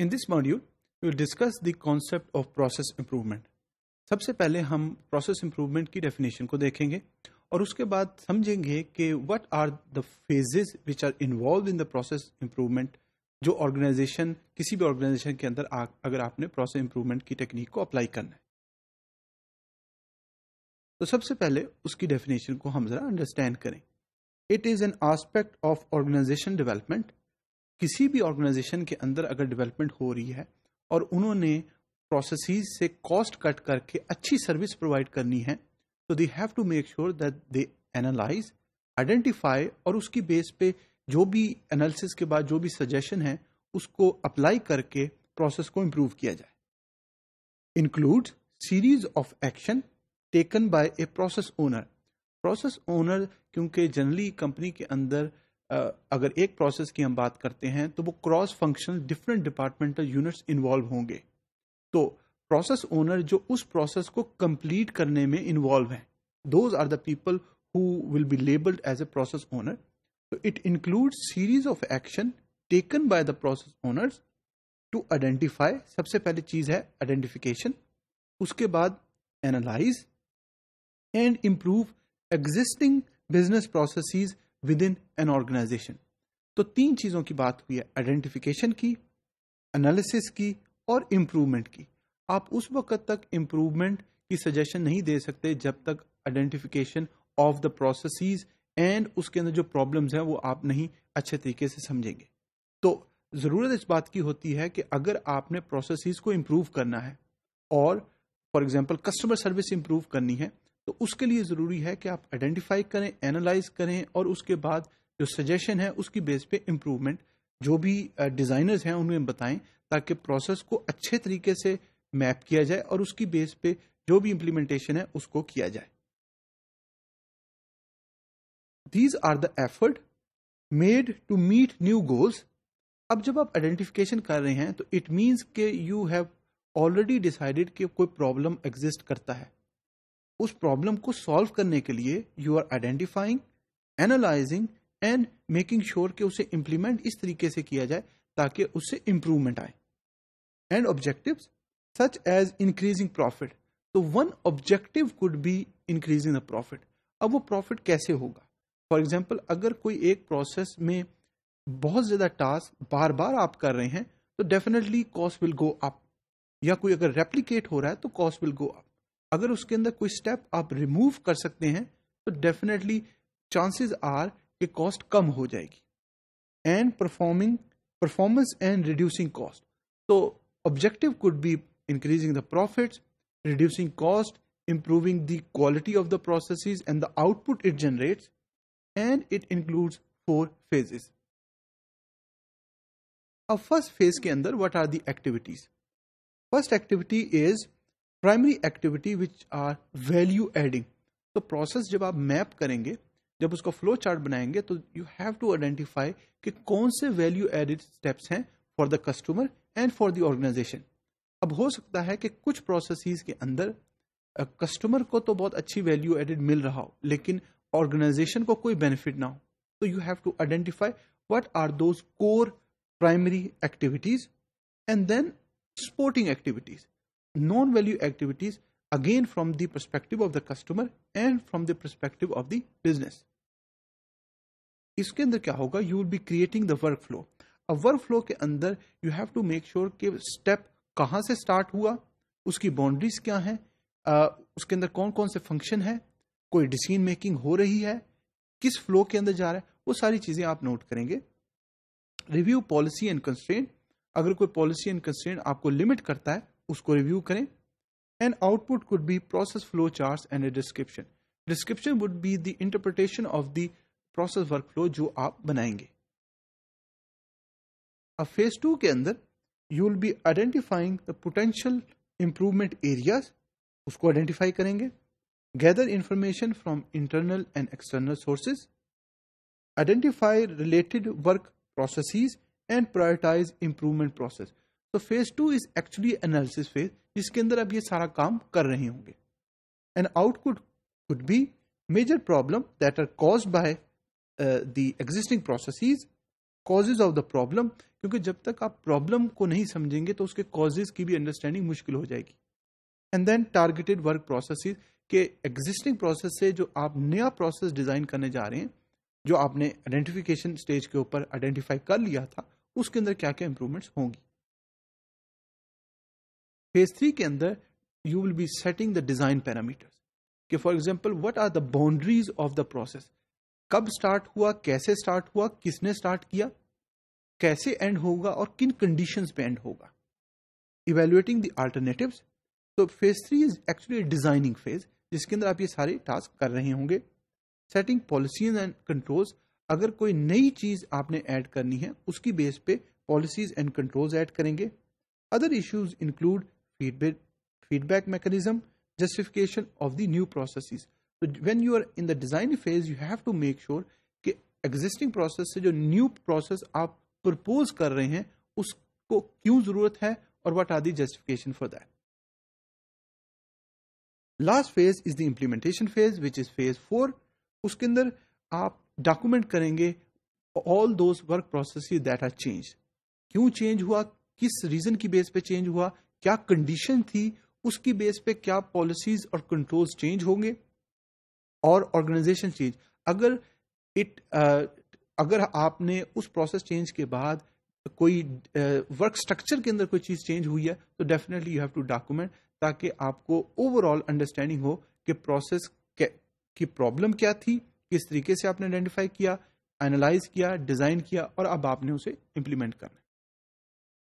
In this module we will discuss the concept of process improvement सबसे पहले हम process improvement की definition को देखेंगे और उसके बाद समझेंगे कि what are the phases which are involved in the process improvement जो ऑर्गेनाइजेशन किसी भी ऑर्गेनाइजेशन के अंदर आ, अगर आपने प्रोसेस इम्प्रूवमेंट की टेक्निक को अप्लाई करना है तो सबसे पहले उसकी डेफिनेशन को हम जरा अंडरस्टैंड करें it is an aspect of organisation development किसी भी ऑर्गेनाइजेशन के अंदर अगर डेवलपमेंट हो रही है और उन्होंने प्रोसेस से कॉस्ट कट करके अच्छी सर्विस प्रोवाइड करनी है तो they have to make sure that they analyse identify और उसकी बेस पे जो भी एनालिसिस के बाद जो भी सजेशन है उसको अप्लाई करके प्रोसेस को इम्प्रूव किया जाए include series of action taken by a process owner process owner क्योंकि जनरली कंपनी के अंदर अगर एक प्रोसेस की हम बात करते हैं तो वो cross functional different departmental units involve होंगे तो प्रोसेस ओनर जो उस प्रोसेस को कंप्लीट करने में इन्वॉल्व हैं those are the people who will be labelled as a process owner तो it include series of action taken by the process owners to identify सबसे पहले चीज है आइडेंटिफिकेशन उसके बाद analyse and improve existing business process within an organisation तो तीन चीज़ों की बात हुई है आइडेंटिफिकेशन की एनालिसिस की और इम्प्रूवमेंट की आप उस वक्त तक इम्प्रूवमेंट की सजेशन नहीं दे सकते जब तक identification of the process and उसके अंदर जो प्रॉब्लम्स हैं वो आप नहीं अच्छे तरीके से समझेंगे तो ज़रूरत इस बात की होती है कि अगर आपने प्रोसेस को इम्प्रूव करना है और for example customer service improve करनी है तो उसके लिए ज़रूरी है कि आप आइडेंटिफाई करें एनालाइज करें और उसके बाद जो सजेशन है उसकी बेस पे इम्प्रूवमेंट जो भी डिज़ाइनर्स uh, हैं उन्हें बताएं ताकि प्रोसेस को अच्छे तरीके से मैप किया जाए और उसकी बेस पे जो भी इम्प्लीमेंटेशन है उसको किया जाए these are the effort made to meet new goals अब जब आप आइडेंटिफिकेशन कर रहे हैं तो इट मीन्स के यू हैव ऑलरेडी डिसाइडेड कि कोई प्रॉब्लम एग्जिस्ट करता है उस प्रॉब्लम को सॉल्व करने के लिए you are identifying analysing and making sure कि उसे इम्प्लीमेंट इस तरीके से किया जाए ताकि उससे इम्प्रूवमेंट आए and objective such as increasing profit तो one objective could be increasing the profit अब वो प्रॉफिट कैसे होगा फॉर एग्जाम्पल अगर कोई एक प्रोसेस में बहुत ज़्यादा टास्क बार बार आप कर रहे हैं तो definitely cost will go up या कोई अगर रेप्लीकेट हो रहा है तो कॉस्ट विल गो अप अगर उसके अंदर कोई स्टेप आप रिमूव कर सकते हैं तो डेफिनेटली चांसेस आर कि कॉस्ट कम हो जाएगी and performing performance and reducing cost तो objective could be increasing the profit reducing cost improving the quality of the process and the output it generate and it include four phases अब first phase के अंदर what are the activities first activity is primary activity which are value adding तो process जब आप map करेंगे जब उसका flow chart बनाएंगे तो यू हैव टू आइडेंटिफाई कि कौन से वैल्यू एडिड स्टेप्स हैं for the customer and for the organisation अब हो सकता है कि कुछ प्रोसेस के अंदर कस्टमर को तो बहुत अच्छी वैल्यू एडिड मिल रहा हो लेकिन ऑर्गेनाइजेशन को कोई बेनिफिट ना हो तो you have to identify what are those core primary activities and then supporting activities non-value activities again from the perspective of the customer and from the perspective of the business. इसके अंदर क्या होगा you will be creating the work flow अब work flow के अंदर you have to make sure कि step कहाँ से स्टार्ट हुआ उसकी बाउंड्रीज क्या हैं उसके अंदर कौन कौन से फंक्शन है कोई डिसीजन मेकिंग हो रही है किस फ्लो के अंदर जा रहा है वो सारी चीजें आप नोट करेंगे रिव्यू पॉलिसी एंड कंस्ट्रेंट अगर कोई पॉलिसी एंड कंस्ट्रेंट आपको लिमिट करता है उसको रिव्यू करें and output could be process flow chart and a description description would be the interpretation of the process work flow जो आप बनाएंगे अब फेज टू के अंदर you will be identifying the potential improvement areas उसको identify करेंगे gather information from internal and external sources identify related work process and prioritise improvement process तो phase two is actually analysis phase जिसके अंदर अब ये सारा काम कर रहे होंगे an output could be major problem that are cause by the existing process causes of the problem क्योंकि जब तक आप प्रॉब्लम को नहीं समझेंगे तो उसके कॉजेज की भी अंडरस्टैंडिंग मुश्किल हो जाएगी and then targeted work processes के एग्जिस्टिंग प्रोसेस से जो आप नया प्रोसेस डिजाइन करने जा रहे हैं जो आपने आइडेंटिफिकेशन स्टेज के ऊपर आइडेंटिफाई कर लिया था उसके अंदर क्या क्या इंप्रूवमेंट्स होंगी फेज थ्री के अंदर you will be setting the design parameters कि for example what are the boundaries of the process कब स्टार्ट हुआ कैसे स्टार्ट हुआ किसने स्टार्ट किया कैसे एंड होगा और किन कंडीशन पे एंड होगा इवेल्युएटिंग द तो phase three is actually designing phase जिसके अंदर आप ये सारे टास्क कर रहे होंगे सेटिंग पॉलिसीज एंड कंट्रोल्स अगर कोई नई चीज आपने ऐड करनी है उसकी बेस पे पॉलिसीज एंड कंट्रोल्स ऐड करेंगे other issues include feedback feedback mechanism justification of the new processes तो when you are in the design phase you have to make sure कि existing process से जो new process आप propose कर रहे हैं उसको क्यों जरूरत है और what are the justification for that last phase is the implementation phase which is phase four उसके अंदर आप डॉक्यूमेंट करेंगे all those work process that are change क्यों चेंज हुआ किस रीजन की बेस पे चेंज हुआ क्या कंडीशन थी उसकी बेस पे क्या पॉलिसीज और कंट्रोल्स चेंज होंगे और ऑर्गेनाइजेशन चेंज अगर इट uh, अगर आपने उस प्रोसेस चेंज के बाद कोई वर्क uh, स्ट्रक्चर के अंदर कोई चीज चेंज हुई है तो definitely you have to document ताकि आपको ओवरऑल अंडरस्टैंडिंग हो कि प्रोसेस की प्रॉब्लम क्या थी किस तरीके से आपने आइडेंटिफाई किया एनालाइज किया डिजाइन किया और अब आपने उसे इम्प्लीमेंट करना है